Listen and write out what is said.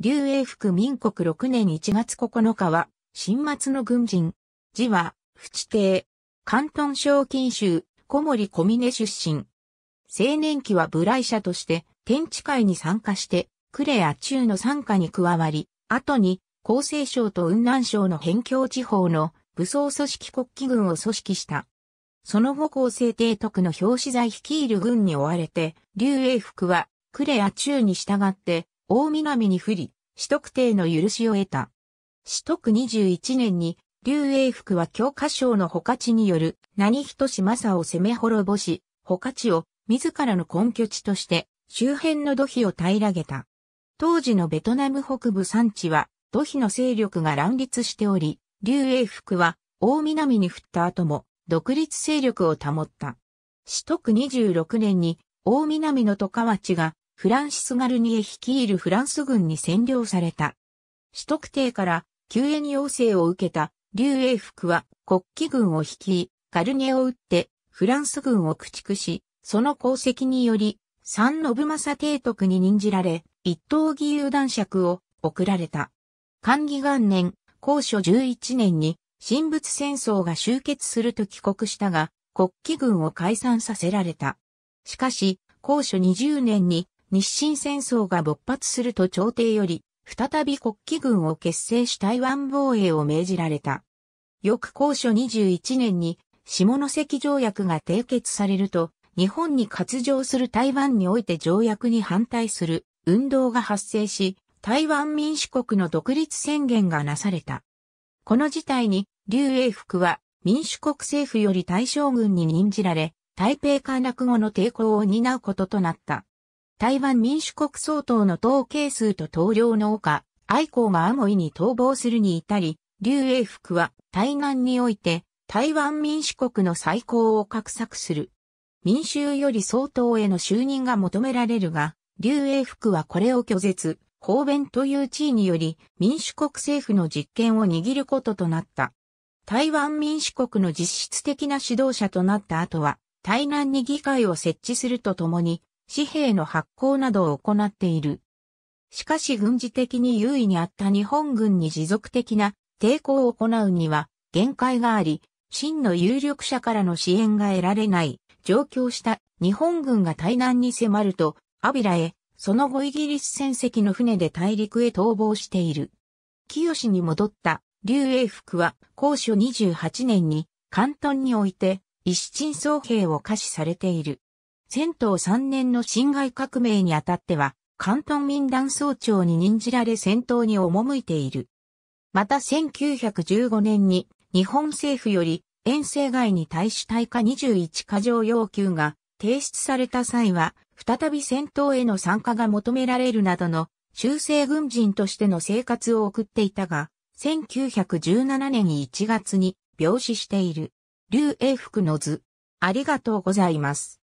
劉英福民国6年1月9日は、新末の軍人。字は、淵邸。帝。関東省金州、小森小峰出身。青年期は部来者として、天地会に参加して、クレア中の参加に加わり、後に、厚生省と雲南省の辺境地方の武装組織国旗軍を組織した。その後厚生帝徳の表紙材率いる軍に追われて、劉英福は、クレア中に従って、大南に降り、取得定の許しを得た。市得21年に、劉英福は教科省の保地による何人しさを攻め滅ぼし、保地を自らの根拠地として周辺の土肥を平らげた。当時のベトナム北部山地は土肥の勢力が乱立しており、劉英福は大南に降った後も独立勢力を保った。四得26年に大南の戸川地がフランシス・ガルニエ率いるフランス軍に占領された。首都帝から救援要請を受けた劉英福は国旗軍を率い、ガルニエを撃ってフランス軍を駆逐し、その功績により、三信正提督に任じられ、一等義勇男爵を贈られた。寛義元年、高所11年に、神仏戦争が終結すると帰国したが、国旗軍を解散させられた。しかし、高所20年に日清戦争が勃発すると朝廷より、再び国旗軍を結成し台湾防衛を命じられた。翌高所21年に下関条約が締結されると、日本に割譲する台湾において条約に反対する運動が発生し、台湾民主国の独立宣言がなされた。この事態に、劉英福は民主国政府より大将軍に任じられ、台北陥落後の抵抗を担うこととなった。台湾民主国総統の統計数と統領の丘、愛好がアモイに逃亡するに至り、劉永福は台南において台湾民主国の最高を画策する。民衆より総統への就任が求められるが、劉永福はこれを拒絶、方便という地位により民主国政府の実権を握ることとなった。台湾民主国の実質的な指導者となった後は、台南に議会を設置するとともに、紙幣の発行などを行っている。しかし軍事的に優位にあった日本軍に持続的な抵抗を行うには限界があり、真の有力者からの支援が得られない上京した日本軍が対南に迫ると、アビラへ、その後イギリス船籍の船で大陸へ逃亡している。清に戻った劉英福は高所28年に関東において一鎮総兵を可視されている。戦闘3年の侵害革命にあたっては、関東民団総長に任じられ戦闘に赴いている。また1915年に日本政府より遠征外に対し対価21過剰要求が提出された際は、再び戦闘への参加が求められるなどの修正軍人としての生活を送っていたが、1917年1月に病死している。劉英福の図。ありがとうございます。